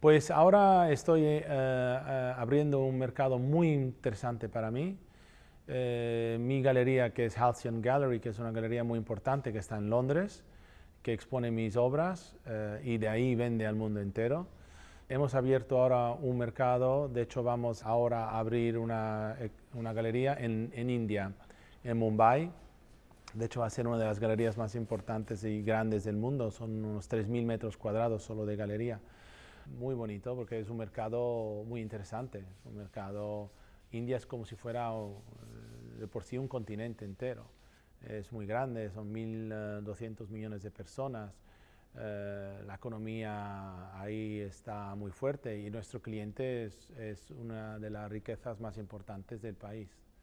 Pues ahora estoy eh, eh, abriendo un mercado muy interesante para mí. Eh, mi galería, que es Halcyon Gallery, que es una galería muy importante que está en Londres, que expone mis obras y de ahí vende al mundo entero. Hemos abierto ahora un mercado, de hecho vamos ahora a abrir una, galería en, en India, en Mumbai. De hecho va a ser una de las galerías más importantes y grandes del mundo, son unos 3.000 metros cuadrados solo de galería muy bonito porque es un mercado muy interesante. Un mercado, India es como si fuera eh, de por sí un continente entero. Es muy grande, son 1.200 eh, millones de personas. Eh, la economía ahí está muy fuerte y nuestro cliente es una de las riquezas más importantes del país.